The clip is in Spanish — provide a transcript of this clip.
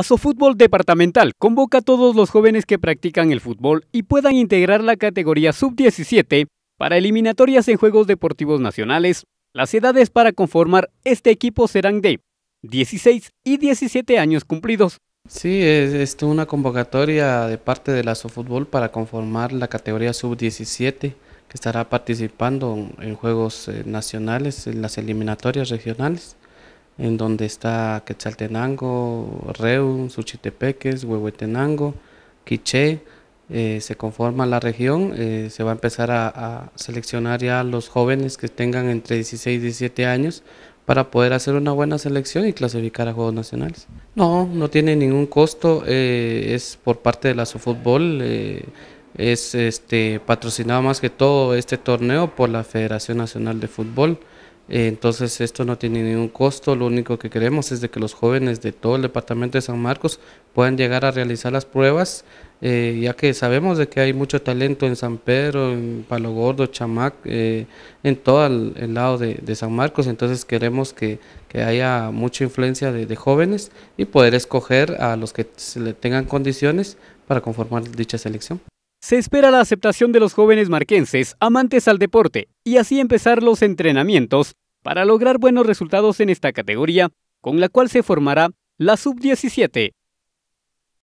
Asofútbol Departamental convoca a todos los jóvenes que practican el fútbol y puedan integrar la categoría sub-17 para eliminatorias en Juegos Deportivos Nacionales. Las edades para conformar este equipo serán de 16 y 17 años cumplidos. Sí, es, una convocatoria de parte del Asofútbol para conformar la categoría sub-17 que estará participando en Juegos eh, Nacionales, en las eliminatorias regionales en donde está Quetzaltenango, Reun, Suchitepeques, Huehuetenango, Quiché, eh, se conforma la región, eh, se va a empezar a, seleccionar ya los jóvenes que tengan entre 16 y 17 años para poder hacer una buena selección y clasificar a Juegos Nacionales. No, no tiene ningún costo, eh, es por parte de la Eh, es este patrocinado más que todo este torneo por la Federación Nacional de Fútbol. Eh, entonces esto no tiene ningún costo, lo único que queremos es de que los jóvenes de todo el departamento de San Marcos puedan llegar a realizar las pruebas, eh, ya que sabemos de que hay mucho talento en San Pedro, en Palo Gordo, Chamac, eh, en todo el, lado de, San Marcos, entonces queremos que, haya mucha influencia de, de jóvenes y poder escoger a los que le tengan condiciones para conformar dicha selección. Se espera la aceptación de los jóvenes marquenses amantes al deporte y así empezar los entrenamientos para lograr buenos resultados en esta categoría, con la cual se formará la sub-17